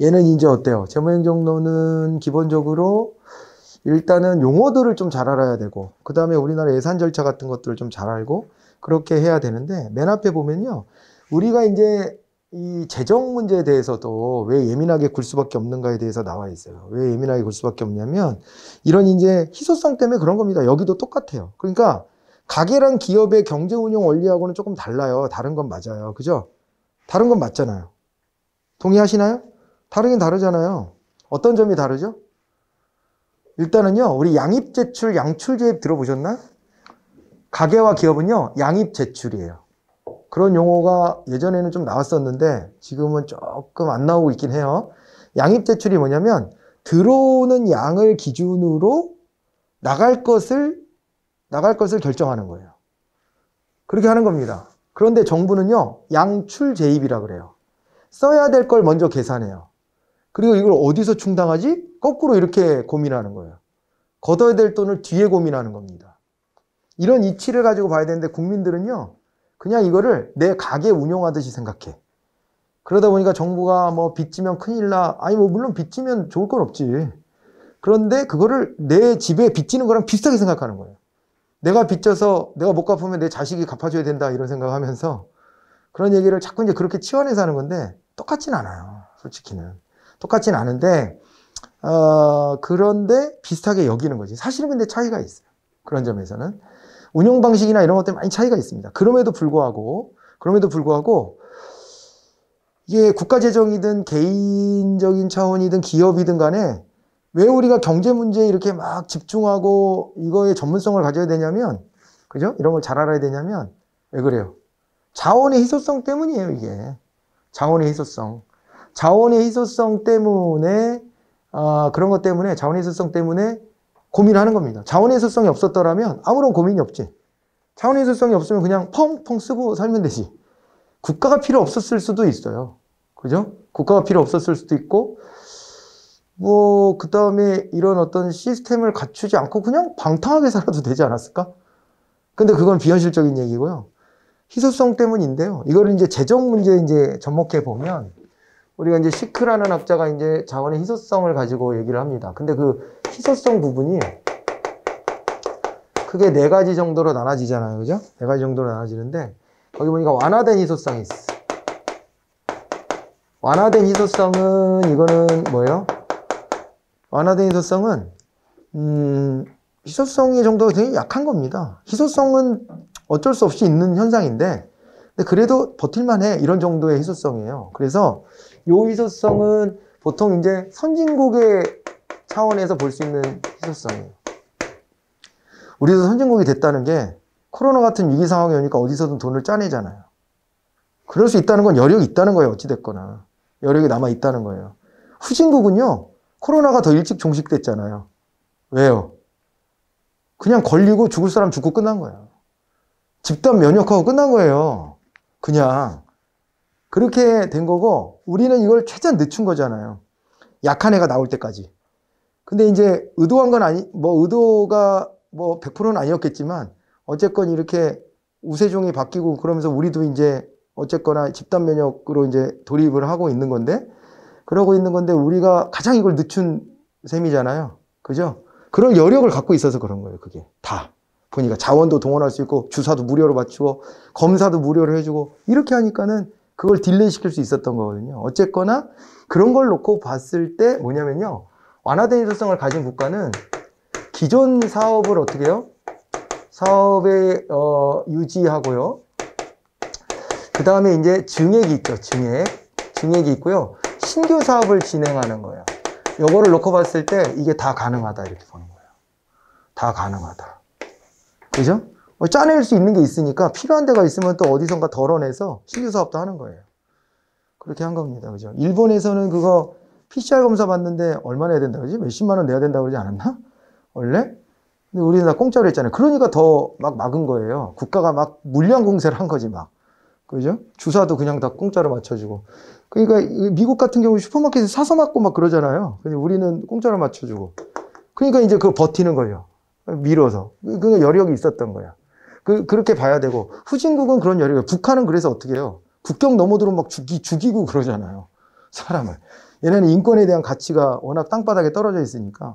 S1: 얘는 이제 어때요? 재무행정론은 기본적으로 일단은 용어들을 좀 잘 알아야 되고, 그 다음에 우리나라 예산 절차 같은 것들을 좀 잘 알고, 그렇게 해야 되는데, 맨 앞에 보면요. 우리가 이제 이 재정 문제에 대해서도 왜 예민하게 굴 수밖에 없는가에 대해서 나와 있어요. 왜 예민하게 굴 수밖에 없냐면, 이런 이제 희소성 때문에 그런 겁니다. 여기도 똑같아요. 그러니까, 가게랑 기업의 경제 운영 원리하고는 조금 달라요. 다른 건 맞아요. 그죠? 다른 건 맞잖아요. 동의하시나요? 다르긴 다르잖아요. 어떤 점이 다르죠? 일단은요, 우리 양입제출, 양출제입 들어보셨나? 가게와 기업은요, 양입제출이에요. 그런 용어가 예전에는 좀 나왔었는데 지금은 조금 안 나오고 있긴 해요. 양입제출이 뭐냐면 들어오는 양을 기준으로 나갈 것을 나갈 것을 결정하는 거예요. 그렇게 하는 겁니다. 그런데 정부는요, 양출 재입이라 그래요. 써야 될 걸 먼저 계산해요. 그리고 이걸 어디서 충당하지? 거꾸로 이렇게 고민하는 거예요. 걷어야 될 돈을 뒤에 고민하는 겁니다. 이런 이치를 가지고 봐야 되는데 국민들은요, 그냥 이거를 내 가게 운영하듯이 생각해. 그러다 보니까 정부가 뭐 빚지면 큰일 나. 아니, 뭐, 물론 빚지면 좋을 건 없지. 그런데 그거를 내 집에 빚지는 거랑 비슷하게 생각하는 거예요. 내가 빚져서 내가 못 갚으면 내 자식이 갚아줘야 된다 이런 생각하면서 그런 얘기를 자꾸 이제 그렇게 치환해서 하는 건데 똑같진 않아요. 솔직히는 똑같진 않은데 어, 그런데 비슷하게 여기는 거지. 사실은 근데 차이가 있어요. 그런 점에서는 운영 방식이나 이런 것들 많이 차이가 있습니다. 그럼에도 불구하고 그럼에도 불구하고 이게 국가 재정이든 개인적인 차원이든 기업이든 간에 왜 우리가 경제 문제에 이렇게 막 집중하고 이거에 전문성을 가져야 되냐면, 그죠? 이런 걸 잘 알아야 되냐면, 왜 그래요? 자원의 희소성 때문이에요, 이게. 자원의 희소성. 자원의 희소성 때문에, 아, 그런 것 때문에, 자원의 희소성 때문에 고민을 하는 겁니다. 자원의 희소성이 없었더라면 아무런 고민이 없지. 자원의 희소성이 없으면 그냥 펑펑 쓰고 살면 되지. 국가가 필요 없었을 수도 있어요. 그죠? 국가가 필요 없었을 수도 있고, 뭐, 그 다음에 이런 어떤 시스템을 갖추지 않고 그냥 방탕하게 살아도 되지 않았을까? 근데 그건 비현실적인 얘기고요. 희소성 때문인데요. 이거를 이제 재정 문제에 이제 접목해 보면 우리가 이제 시크라는 학자가 이제 자원의 희소성을 가지고 얘기를 합니다. 근데 그 희소성 부분이 크게 네 가지 정도로 나눠지잖아요. 그죠? 네 가지 정도로 나눠지는데 거기 보니까 완화된 희소성이 있어. 완화된 희소성은 이거는 뭐예요? 완화된 희소성은 음, 희소성이 정도가 굉장히 약한 겁니다. 희소성은 어쩔 수 없이 있는 현상인데 근데 그래도 버틸만해 이런 정도의 희소성이에요. 그래서 이 희소성은 보통 이제 선진국의 차원에서 볼 수 있는 희소성이에요. 우리도 선진국이 됐다는 게 코로나 같은 위기 상황이 오니까 어디서든 돈을 짜내잖아요. 그럴 수 있다는 건 여력이 있다는 거예요. 어찌됐거나. 여력이 남아있다는 거예요. 후진국은요. 코로나가 더 일찍 종식됐잖아요. 왜요? 그냥 걸리고 죽을 사람 죽고 끝난 거예요. 집단 면역하고 끝난 거예요. 그냥. 그렇게 된 거고, 우리는 이걸 최대한 늦춘 거잖아요. 약한 애가 나올 때까지. 근데 이제 의도한 건 아니, 뭐 의도가 뭐 100%는 아니었겠지만, 어쨌건 이렇게 우세종이 바뀌고 그러면서 우리도 이제 어쨌거나 집단 면역으로 이제 돌입을 하고 있는 건데, 그러고 있는 건데 우리가 가장 이걸 늦춘 셈이잖아요. 그죠? 그럴 여력을 갖고 있어서 그런 거예요. 그게 다. 보니까 자원도 동원할 수 있고 주사도 무료로 맞추고 검사도 무료로 해주고 이렇게 하니까는 그걸 딜레이 시킬 수 있었던 거거든요. 어쨌거나 그런 걸 놓고 봤을 때 뭐냐면요. 완화된 일조성을 가진 국가는 기존 사업을 어떻게 해요? 사업에 어, 유지하고요. 그 다음에 이제 증액이 있죠. 증액. 증액이 있고요. 신규 사업을 진행하는 거예요. 요거를 놓고 봤을 때 이게 다 가능하다 이렇게 보는 거예요. 다 가능하다. 그죠? 뭐 짜낼 수 있는 게 있으니까 필요한 데가 있으면 또 어디선가 덜어내서 신규 사업도 하는 거예요. 그렇게 한 겁니다. 그죠? 일본에서는 그거 PCR 검사 받는데 얼마 나해야 된다 그러지? 몇십만 원 내야 된다 그러지 않았나? 원래? 근데 우리는 다 공짜로 했잖아요. 그러니까 더 막 막은 거예요. 국가가 막 물량 공세를 한 거지 막. 그죠? 주사도 그냥 다 공짜로 맞춰주고. 그러니까 미국 같은 경우 슈퍼마켓에서 사서 맞고 막 그러잖아요. 근데 우리는 공짜로 맞춰주고. 그러니까 이제 그 버티는 거예요. 밀어서. 그 여력이 있었던 거야. 그, 그렇게 봐야 되고. 후진국은 그런 여력이 북한은 그래서 어떻게 해요? 국경 넘어들어막 죽이, 죽이고 그러잖아요. 사람을. 얘네는 인권에 대한 가치가 워낙 땅바닥에 떨어져 있으니까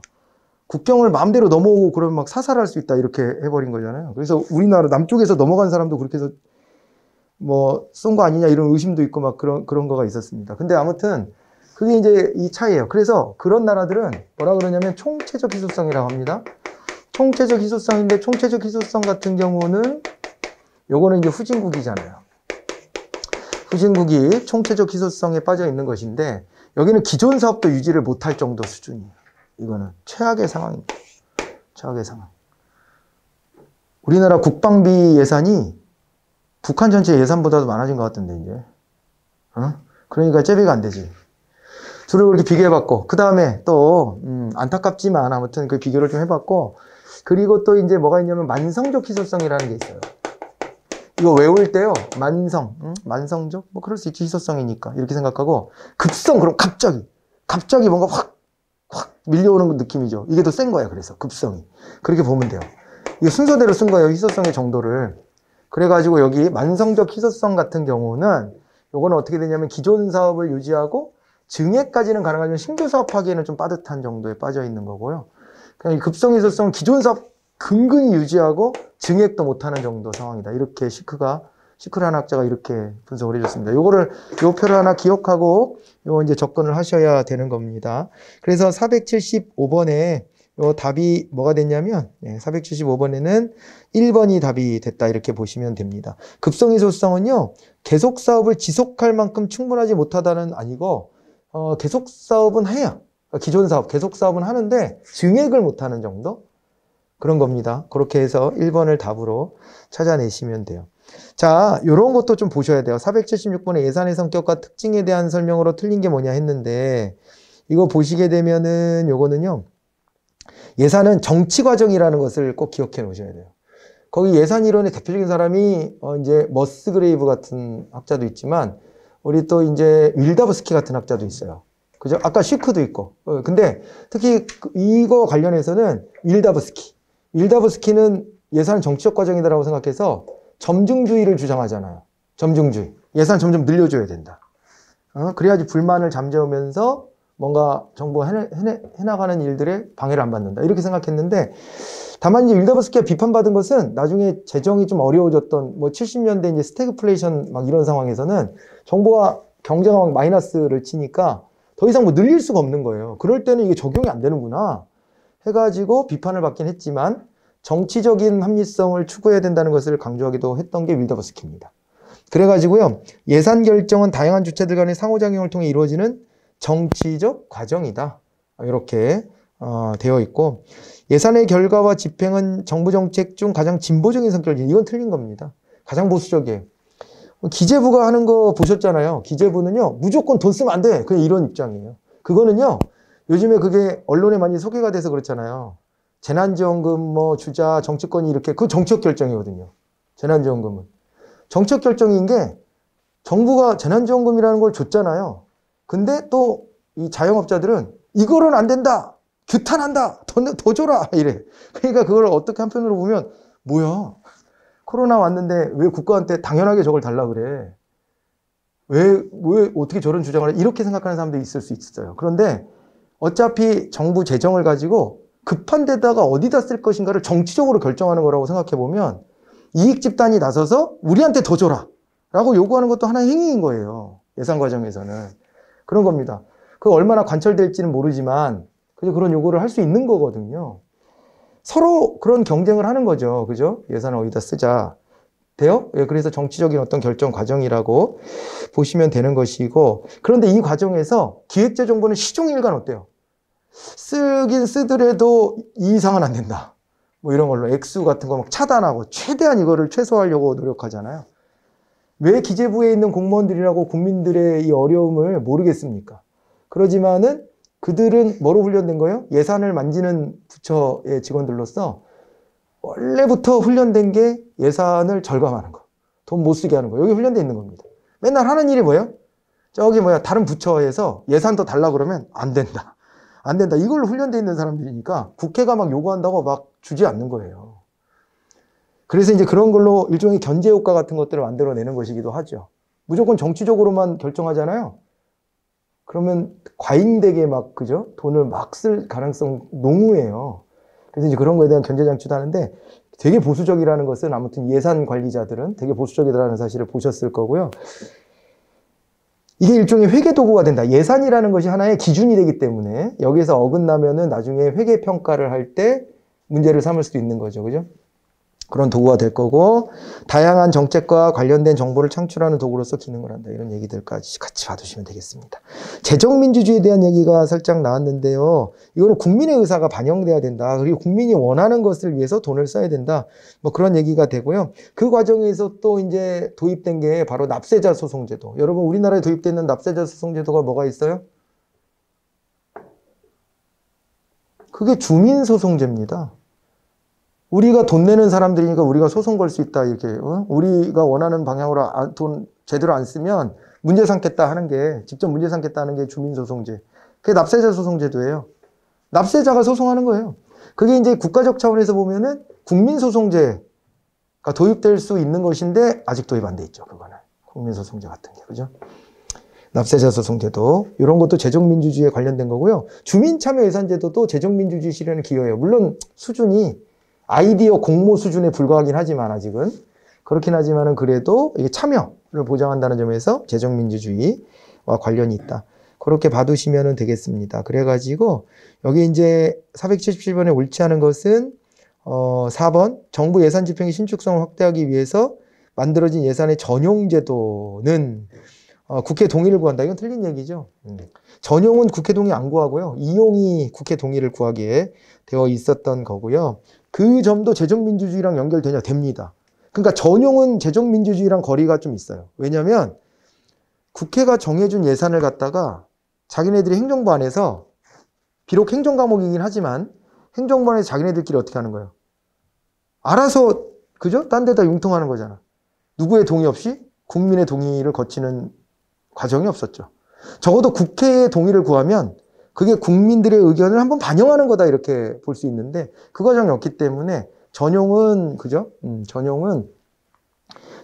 S1: 국경을 마음대로 넘어오고 그러면 막 사살할 수 있다 이렇게 해버린 거잖아요. 그래서 우리나라 남쪽에서 넘어간 사람도 그렇게 해서 뭐쏜거 아니냐 이런 의심도 있고 막 그런 그런 거가 있었습니다. 근데 아무튼 그게 이제 이 차이예요. 그래서 그런 나라들은 뭐라 그러냐면 총체적 희소성이라고 합니다. 총체적 희소성인데 총체적 희소성 같은 경우는 요거는 이제 후진국이잖아요. 후진국이 총체적 희소성에 빠져 있는 것인데 여기는 기존 사업도 유지를 못할 정도 수준이에요. 이거는 최악의 상황입니다. 최악의 상황. 우리나라 국방비 예산이 북한 전체 예산보다도 많아진 것 같은데 이제 어? 그러니까 재비가 안 되지 둘을 그렇게 비교해봤고 그 다음에 또 음, 안타깝지만 아무튼 그 비교를 좀 해봤고 그리고 또 이제 뭐가 있냐면 만성적 희소성이라는 게 있어요 이거 외울 때요 만성 응? 만성적 뭐 그럴 수 있지 희소성이니까 이렇게 생각하고 급성 그럼 갑자기 갑자기 뭔가 확 확 밀려오는 느낌이죠 이게 더 센거야 그래서 급성이 그렇게 보면 돼요 이게 순서대로 쓴 거예요 희소성의 정도를 그래가지고 여기 만성적 희소성 같은 경우는 요거는 어떻게 되냐면 기존 사업을 유지하고 증액까지는 가능하지만 신규 사업하기에는 좀 빠듯한 정도에 빠져 있는 거고요. 그냥 급성 희소성은 기존 사업 근근히 유지하고 증액도 못하는 정도 상황이다. 이렇게 시크가 시크란 학자가 이렇게 분석을 해줬습니다. 요거를 요 표를 하나 기억하고 요 이제 접근을 하셔야 되는 겁니다. 그래서 475번에 요 답이 뭐가 됐냐면 예, 475번에는 1번이 답이 됐다 이렇게 보시면 됩니다. 급성의 소수성은요. 계속 사업을 지속할 만큼 충분하지 못하다는 아니고 어, 계속 사업은 해야 그러니까 기존 사업, 계속 사업은 하는데 증액을 못하는 정도? 그런 겁니다. 그렇게 해서 1번을 답으로 찾아내시면 돼요. 자, 요런 것도 좀 보셔야 돼요. 476번의 예산의 성격과 특징에 대한 설명으로 틀린 게 뭐냐 했는데 이거 보시게 되면은 요거는요. 예산은 정치 과정이라는 것을 꼭 기억해 놓으셔야 돼요. 거기 예산 이론의 대표적인 사람이 어 이제 머스그레이브 같은 학자도 있지만 우리 또 이제 윌다브스키 같은 학자도 있어요. 그죠? 아까 시크도 있고. 어 근데 특히 그 이거 관련해서는 윌다브스키. 윌다브스키는 예산 정치적 과정이다라고 생각해서 점증주의를 주장하잖아요. 점증주의. 예산 점점 늘려줘야 된다. 어? 그래야지 불만을 잠재우면서 뭔가 정부가 해내, 해내, 해나가는 일들에 방해를 안 받는다. 이렇게 생각했는데 다만 이제 윌더버스키가 비판받은 것은 나중에 재정이 좀 어려워졌던 뭐 70년대 이제 스태그플레이션 막 이런 상황에서는 정부가 경제가 막 마이너스를 치니까 더 이상 뭐 늘릴 수가 없는 거예요. 그럴 때는 이게 적용이 안 되는구나 해가지고 비판을 받긴 했지만 정치적인 합리성을 추구해야 된다는 것을 강조하기도 했던 게 윌더버스키입니다. 그래가지고요 예산 결정은 다양한 주체들 간의 상호작용을 통해 이루어지는 정치적 과정이다. 이렇게 어, 되어 있고 예산의 결과와 집행은 정부 정책 중 가장 진보적인 성격이 이건 틀린 겁니다. 가장 보수적이에요. 기재부가 하는 거 보셨잖아요. 기재부는요 무조건 돈 쓰면 안 돼. 그냥 이런 입장이에요. 그거는요 요즘에 그게 언론에 많이 소개가 돼서 그렇잖아요. 재난지원금 뭐 주자 정치권이 이렇게 그 정책 결정이거든요. 재난지원금은 정책 결정인 게 정부가 재난지원금이라는 걸 줬잖아요. 근데 또 이 자영업자들은 이거는 안 된다. 규탄한다. 더, 더 줘라. 이래. 그러니까 그걸 어떻게 한편으로 보면 뭐야. 코로나 왔는데 왜 국가한테 당연하게 저걸 달라 그래. 왜, 왜, 어떻게 저런 주장을 해? 이렇게 생각하는 사람도 있을 수 있어요. 그런데 어차피 정부 재정을 가지고 급한 데다가 어디다 쓸 것인가를 정치적으로 결정하는 거라고 생각해 보면 이익 집단이 나서서 우리한테 더 줘라. 라고 요구하는 것도 하나의 행위인 거예요. 예산 과정에서는. 그런 겁니다. 그 얼마나 관철될지는 모르지만 그죠 그런 요구를 할 수 있는 거거든요. 서로 그런 경쟁을 하는 거죠. 그죠? 예산을 어디다 쓰자. 돼요? 예, 그래서 정치적인 어떤 결정 과정이라고 보시면 되는 것이고 그런데 이 과정에서 기획재정부는 시종일관 어때요? 쓰긴 쓰더라도 이 이상은 안 된다. 뭐 이런 걸로 액수 같은 거 막 차단하고 최대한 이거를 최소화하려고 노력하잖아요. 왜 기재부에 있는 공무원들이라고 국민들의 이 어려움을 모르겠습니까? 그러지만은 그들은 뭐로 훈련된 거예요? 예산을 만지는 부처의 직원들로서 원래부터 훈련된 게 예산을 절감하는 거. 돈 못 쓰게 하는 거. 여기 훈련돼 있는 겁니다. 맨날 하는 일이 뭐예요? 저기 뭐야, 다른 부처에서 예산 도 달라 그러면 안 된다. 안 된다. 이걸로 훈련돼 있는 사람들이니까 국회가 막 요구한다고 막 주지 않는 거예요. 그래서 이제 그런 걸로 일종의 견제 효과 같은 것들을 만들어내는 것이기도 하죠. 무조건 정치적으로만 결정하잖아요. 그러면 과잉되게 막 그죠 돈을 막 쓸 가능성 농후해요. 그래서 이제 그런 거에 대한 견제 장치도 하는데 되게 보수적이라는 것은 아무튼 예산 관리자들은 되게 보수적이라는 사실을 보셨을 거고요. 이게 일종의 회계 도구가 된다. 예산이라는 것이 하나의 기준이 되기 때문에 여기서 어긋나면은 나중에 회계 평가를 할 때 문제를 삼을 수도 있는 거죠. 그죠? 그런 도구가 될 거고 다양한 정책과 관련된 정보를 창출하는 도구로서 기능을 한다 이런 얘기들까지 같이 봐두시면 되겠습니다. 재정민주주의에 대한 얘기가 살짝 나왔는데요. 이거는 국민의 의사가 반영돼야 된다. 그리고 국민이 원하는 것을 위해서 돈을 써야 된다. 뭐 그런 얘기가 되고요. 그 과정에서 또 이제 도입된 게 바로 납세자 소송제도. 여러분 우리나라에 도입되는 납세자 소송제도가 뭐가 있어요? 그게 주민소송제입니다. 우리가 돈 내는 사람들이니까 우리가 소송 걸 수 있다 이렇게 어? 우리가 원하는 방향으로 안, 돈 제대로 안 쓰면 문제 삼겠다 하는 게 직접 문제 삼겠다 하는 게 주민소송제 그게 납세자 소송제도예요 납세자가 소송하는 거예요 그게 이제 국가적 차원에서 보면은 국민소송제가 도입될 수 있는 것인데 아직 도입 안 돼 있죠 그거는 국민소송제 같은 게 그죠 납세자 소송제도 이런 것도 재정민주주의에 관련된 거고요 주민참여예산제도도 재정민주주의 실현에 기여해요 물론 수준이 아이디어 공모 수준에 불과하긴 하지만 아직은 그렇긴 하지만은 그래도 이게 참여를 보장한다는 점에서 재정민주주의와 관련이 있다. 그렇게 봐두시면 되겠습니다. 그래가지고 여기 이제 477번에 옳지 않은 것은 어 4번 정부 예산 집행의 신축성을 확대하기 위해서 만들어진 예산의 전용 제도는 어, 국회 동의를 구한다. 이건 틀린 얘기죠. 음. 전용은 국회 동의 안 구하고요. 이용이 국회 동의를 구하게 되어 있었던 거고요. 그 점도 재정민주주의랑 연결되냐? 됩니다. 그러니까 전용은 재정민주주의랑 거리가 좀 있어요. 왜냐하면 국회가 정해준 예산을 갖다가 자기네들이 행정부 안에서 비록 행정 과목이긴 하지만 행정부 안에서 자기네들끼리 어떻게 하는 거예요? 알아서 그죠? 딴 데다 융통하는 거잖아. 누구의 동의 없이 국민의 동의를 거치는 과정이 없었죠. 적어도 국회의 동의를 구하면 그게 국민들의 의견을 한번 반영하는 거다 이렇게 볼 수 있는데 그 과정이 없기 때문에 전용은 그죠? 음, 전용은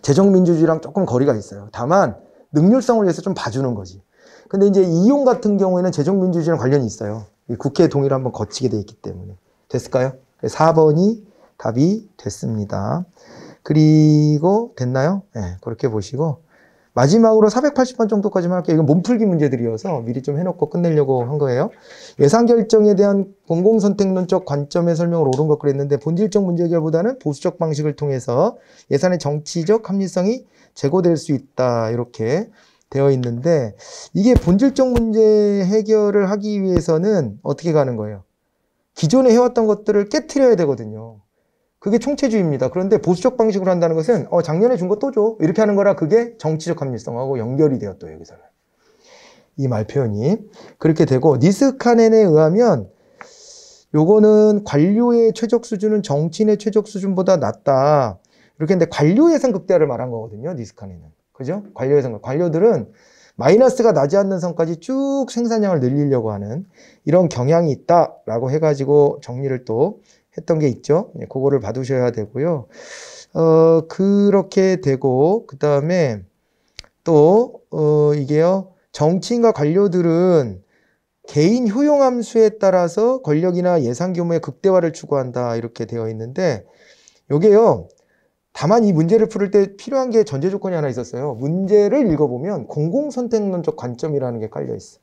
S1: 재정민주주의랑 조금 거리가 있어요. 다만 능률성을 위해서 좀 봐주는 거지. 근데 이제 이용 같은 경우에는 재정민주주의랑 관련이 있어요. 국회 동의를 한번 거치게 돼 있기 때문에 됐을까요? 4번이 답이 됐습니다. 그리고 됐나요? 네, 그렇게 보시고 마지막으로 480번 정도까지만 할게요. 이건 몸풀기 문제들이어서 미리 좀 해놓고 끝내려고 한 거예요. 예상 결정에 대한 공공선택론적 관점의 설명을 옳은 것 그랬는데 본질적 문제 해결보다는 보수적 방식을 통해서 예산의 정치적 합리성이 제고될 수 있다. 이렇게 되어 있는데 이게 본질적 문제 해결을 하기 위해서는 어떻게 가는 거예요? 기존에 해왔던 것들을 깨뜨려야 되거든요. 그게 총체주의입니다. 그런데 보수적 방식으로 한다는 것은 어, 작년에 준 거 또 줘. 이렇게 하는 거라 그게 정치적 합리성하고 연결이 되었또 여기서는. 이 말 표현이 그렇게 되고 니스카넨에 의하면 요거는 관료의 최적 수준은 정치인의 최적 수준보다 낮다. 이렇게 했는데 관료 예산 극대화를 말한 거거든요. 니스카넨은. 그죠? 관료 예산 관료들은 마이너스가 나지 않는 선까지 쭉 생산량을 늘리려고 하는 이런 경향이 있다라고 해가지고 정리를 또 했던 게 있죠. 예, 그거를 받으셔야 되고요. 어, 그렇게 되고, 그 다음에 또, 어, 이게요. 정치인과 관료들은 개인 효용 함수에 따라서 권력이나 예산 규모의 극대화를 추구한다. 이렇게 되어 있는데, 요게요. 다만 이 문제를 풀을 때 필요한 게 전제 조건이 하나 있었어요. 문제를 읽어보면 공공선택론적 관점이라는 게 깔려 있어.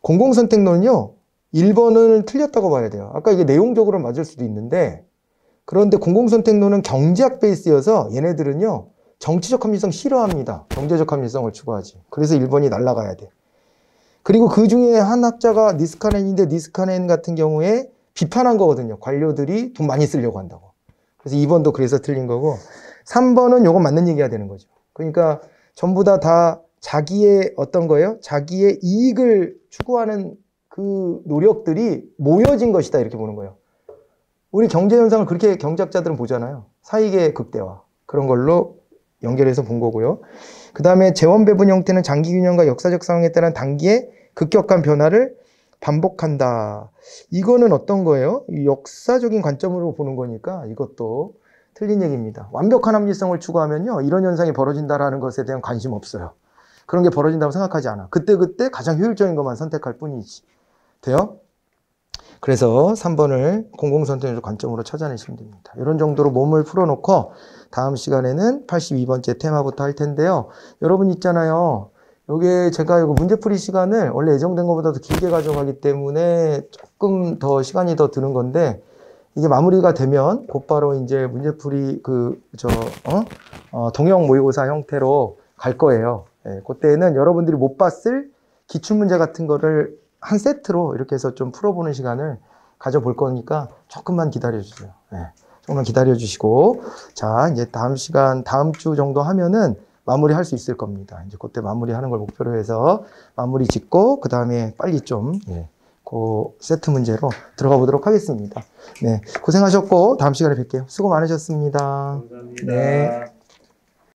S1: 공공선택론은요, 1번을 틀렸다고 봐야 돼요. 아까 이게 내용적으로 맞을 수도 있는데 그런데 공공선택론은 경제학 베이스여서 얘네들은요 정치적 합리성 싫어합니다. 경제적 합리성을 추구하지. 그래서 1번이 날라가야 돼. 그리고 그 중에 한 학자가 니스카넨인데 니스카넨 같은 경우에 비판한 거거든요. 관료들이 돈 많이 쓰려고 한다고. 그래서 2번도 그래서 틀린 거고 3번은 요건 맞는 얘기가 되는 거죠. 그러니까 전부 다다 다 자기의 어떤 거예요? 자기의 이익을 추구하는 그 노력들이 모여진 것이다 이렇게 보는 거예요. 우리 경제 현상을 그렇게 경작자들은 보잖아요. 사익의 극대화 그런 걸로 연결해서 본 거고요. 그 다음에 재원 배분 형태는 장기 균형과 역사적 상황에 따른 단기의 급격한 변화를 반복한다. 이거는 어떤 거예요? 역사적인 관점으로 보는 거니까 이것도 틀린 얘기입니다. 완벽한 합리성을 추구하면요. 이런 현상이 벌어진다라는 것에 대한 관심 없어요. 그런 게 벌어진다고 생각하지 않아. 그때그때 그때 가장 효율적인 것만 선택할 뿐이지. 돼요? 그래서 3번을 공공선택의 관점으로 찾아내시면 됩니다. 이런 정도로 몸을 풀어놓고 다음 시간에는 82번째 테마부터 할 텐데요. 여러분 있잖아요. 요게 제가 이거 문제풀이 시간을 원래 예정된 것보다 더 길게 가져가기 때문에 조금 더 시간이 더 드는 건데 이게 마무리가 되면 곧바로 이제 문제풀이 그 저 어? 어, 동영 모의고사 형태로 갈 거예요. 예, 그때는 여러분들이 못 봤을 기출문제 같은 거를 한 세트로 이렇게 해서 좀 풀어보는 시간을 가져볼 거니까 조금만 기다려주세요. 네, 조금만 기다려주시고 자 이제 다음 시간 다음 주 정도 하면은 마무리할 수 있을 겁니다. 이제 그때 마무리하는 걸 목표로 해서 마무리 짓고 그 다음에 빨리 좀 예, 그 세트 문제로 들어가 보도록 하겠습니다. 네 고생하셨고 다음 시간에 뵐게요. 수고 많으셨습니다. 감사합니다. 네.